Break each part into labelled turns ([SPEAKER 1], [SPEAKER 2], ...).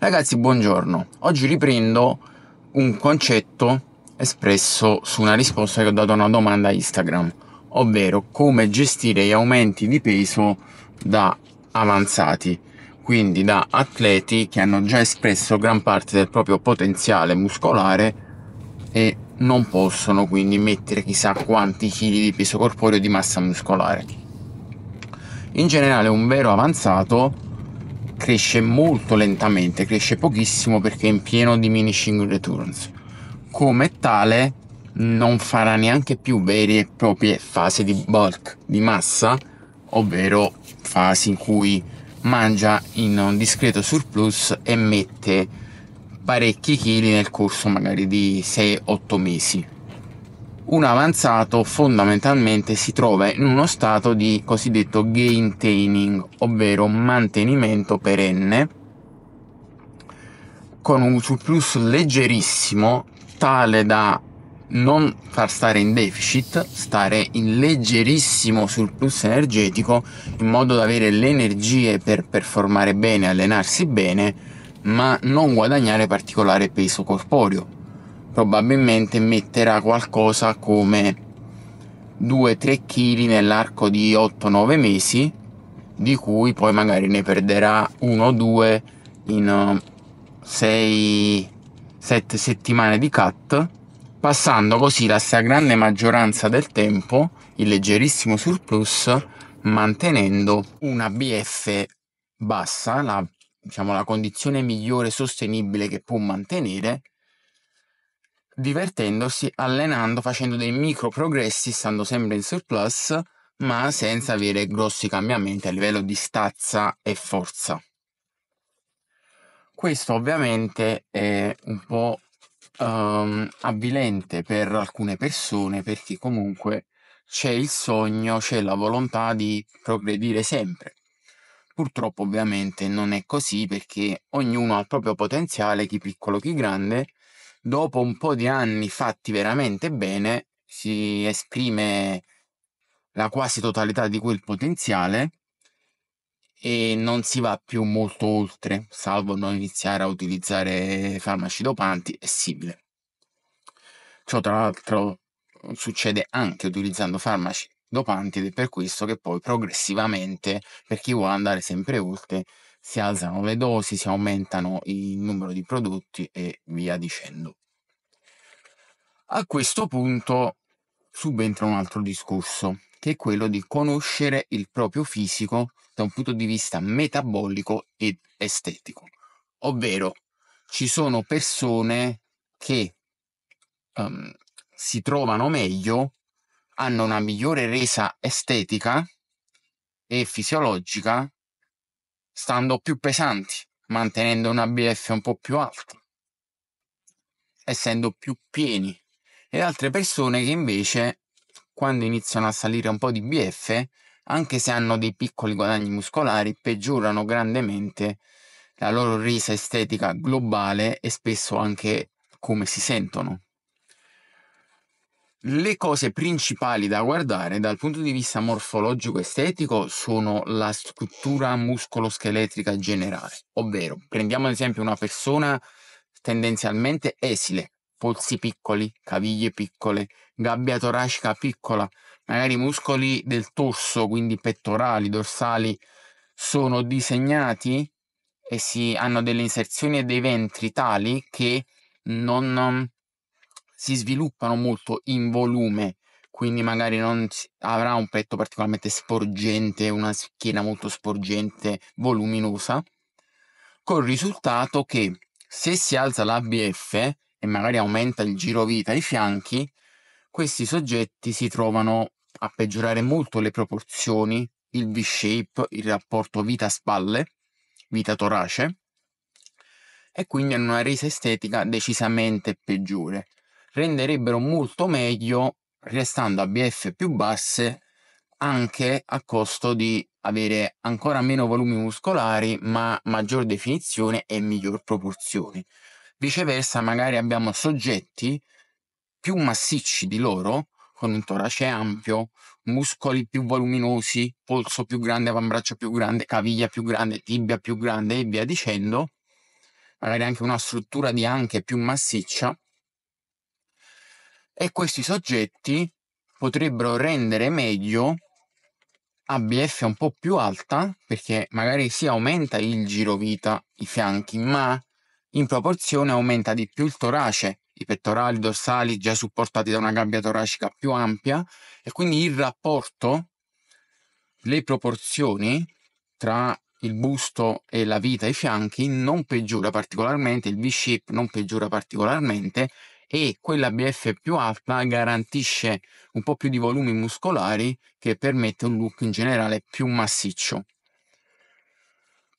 [SPEAKER 1] Ragazzi, buongiorno. Oggi riprendo un concetto espresso su una risposta che ho dato a una domanda a Instagram, ovvero come gestire gli aumenti di peso da avanzati, quindi da atleti che hanno già espresso gran parte del proprio potenziale muscolare e non possono quindi mettere chissà quanti chili di peso corporeo di massa muscolare. In generale un vero avanzato cresce molto lentamente, cresce pochissimo perché è in pieno diminishing returns. Come tale non farà neanche più vere e proprie fasi di bulk, di massa, ovvero fasi in cui mangia in un discreto surplus e mette parecchi chili nel corso magari di 6-8 mesi un avanzato fondamentalmente si trova in uno stato di cosiddetto gaintaining, ovvero mantenimento perenne, con un surplus leggerissimo tale da non far stare in deficit, stare in leggerissimo surplus energetico in modo da avere le energie per performare bene, allenarsi bene, ma non guadagnare particolare peso corporeo probabilmente metterà qualcosa come 2-3 kg nell'arco di 8-9 mesi di cui poi magari ne perderà 1 2 in 6-7 um, settimane di cut passando così la stragrande maggioranza del tempo il leggerissimo surplus mantenendo una BF bassa, la, diciamo, la condizione migliore sostenibile che può mantenere divertendosi, allenando, facendo dei micro progressi, stando sempre in surplus, ma senza avere grossi cambiamenti a livello di stazza e forza. Questo ovviamente è un po' um, avvilente per alcune persone perché comunque c'è il sogno, c'è la volontà di progredire sempre. Purtroppo ovviamente non è così perché ognuno ha il proprio potenziale, chi piccolo chi grande, dopo un po' di anni fatti veramente bene, si esprime la quasi totalità di quel potenziale e non si va più molto oltre, salvo non iniziare a utilizzare farmaci dopanti e simile. Ciò tra l'altro succede anche utilizzando farmaci dopanti ed è per questo che poi progressivamente, per chi vuole andare sempre oltre, si alzano le dosi, si aumentano il numero di prodotti e via dicendo. A questo punto subentra un altro discorso, che è quello di conoscere il proprio fisico da un punto di vista metabolico ed estetico. Ovvero, ci sono persone che um, si trovano meglio, hanno una migliore resa estetica e fisiologica stando più pesanti, mantenendo una BF un po' più alta, essendo più pieni, ed altre persone che invece, quando iniziano a salire un po' di BF, anche se hanno dei piccoli guadagni muscolari, peggiorano grandemente la loro resa estetica globale e spesso anche come si sentono. Le cose principali da guardare dal punto di vista morfologico estetico sono la struttura muscoloscheletrica generale, ovvero prendiamo ad esempio una persona tendenzialmente esile, polsi piccoli, caviglie piccole, gabbia toracica piccola, magari i muscoli del torso, quindi pettorali, dorsali, sono disegnati e si hanno delle inserzioni e dei ventri tali che non si sviluppano molto in volume, quindi magari non avrà un petto particolarmente sporgente, una schiena molto sporgente, voluminosa, col risultato che se si alza l'ABF e magari aumenta il giro vita ai fianchi, questi soggetti si trovano a peggiorare molto le proporzioni, il V-shape, il rapporto vita-spalle, vita-torace, e quindi hanno una resa estetica decisamente peggiore renderebbero molto meglio restando a BF più basse anche a costo di avere ancora meno volumi muscolari ma maggior definizione e miglior proporzione. Viceversa magari abbiamo soggetti più massicci di loro con un torace ampio, muscoli più voluminosi, polso più grande, avambraccio più grande, caviglia più grande, tibia più grande e via dicendo, magari anche una struttura di anche più massiccia, e questi soggetti potrebbero rendere meglio ABF un po' più alta perché magari si aumenta il giro vita, i fianchi, ma in proporzione aumenta di più il torace, i pettorali, i dorsali già supportati da una gabbia toracica più ampia e quindi il rapporto, le proporzioni tra il busto e la vita e i fianchi non peggiora particolarmente, il V-shape non peggiora particolarmente e quella BF più alta garantisce un po' più di volumi muscolari che permette un look in generale più massiccio.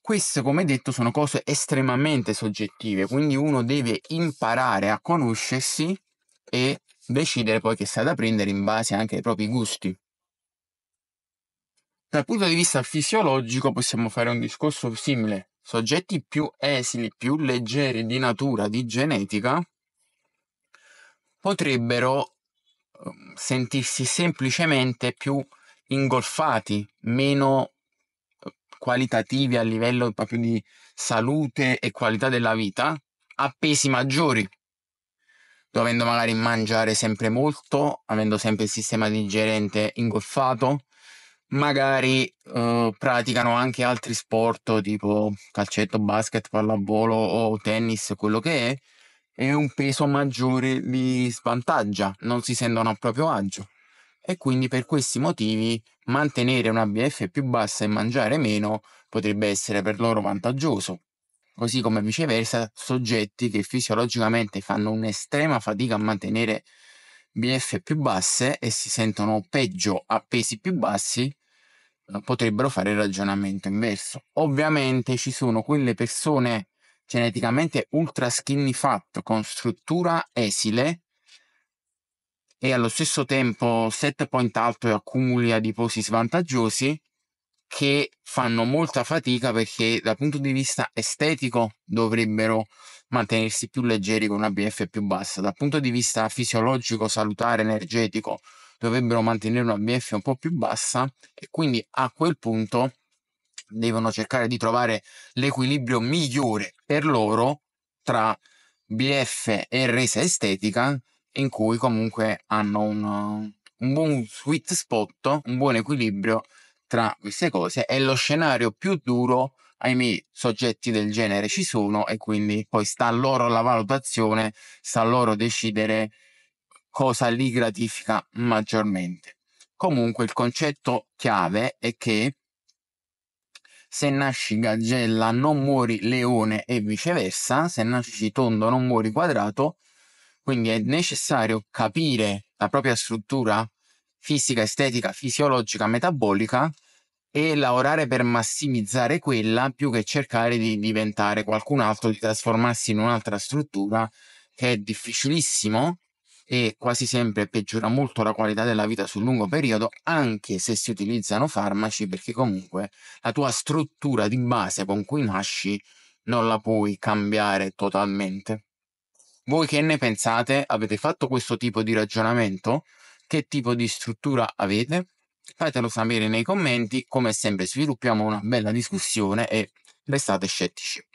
[SPEAKER 1] Queste, come detto, sono cose estremamente soggettive, quindi uno deve imparare a conoscersi e decidere poi che da prendere in base anche ai propri gusti. Dal punto di vista fisiologico possiamo fare un discorso simile. Soggetti più esili, più leggeri di natura, di genetica, potrebbero uhm, sentirsi semplicemente più ingolfati, meno uhm, qualitativi a livello proprio di salute e qualità della vita, a pesi maggiori, dovendo magari mangiare sempre molto, avendo sempre il sistema digerente ingolfato, magari eh, praticano anche altri sport tipo calcetto, basket, pallavolo o tennis, quello che è, e un peso maggiore li svantaggia, non si sentono a proprio agio. E quindi per questi motivi mantenere una BF più bassa e mangiare meno potrebbe essere per loro vantaggioso. Così come viceversa, soggetti che fisiologicamente fanno un'estrema fatica a mantenere BF più basse e si sentono peggio a pesi più bassi, eh, potrebbero fare il ragionamento inverso. Ovviamente ci sono quelle persone geneticamente ultra skinny skinnifatto con struttura esile e allo stesso tempo set point alto e accumuli adiposi svantaggiosi che fanno molta fatica perché dal punto di vista estetico dovrebbero mantenersi più leggeri con una BF più bassa, dal punto di vista fisiologico, salutare, energetico dovrebbero mantenere una BF un po' più bassa e quindi a quel punto devono cercare di trovare l'equilibrio migliore per loro tra BF e resa estetica, in cui comunque hanno un, un buon sweet spot, un buon equilibrio tra queste cose e lo scenario più duro ahimè soggetti del genere ci sono e quindi poi sta a loro la valutazione, sta a loro decidere cosa li gratifica maggiormente. Comunque il concetto chiave è che se nasci gaggella non muori leone e viceversa, se nasci tondo non muori quadrato, quindi è necessario capire la propria struttura fisica, estetica, fisiologica, metabolica e lavorare per massimizzare quella più che cercare di diventare qualcun altro, di trasformarsi in un'altra struttura che è difficilissimo e quasi sempre peggiora molto la qualità della vita sul lungo periodo, anche se si utilizzano farmaci, perché comunque la tua struttura di base con cui nasci non la puoi cambiare totalmente. Voi che ne pensate? Avete fatto questo tipo di ragionamento? Che tipo di struttura avete? Fatelo sapere nei commenti, come sempre sviluppiamo una bella discussione e restate scettici.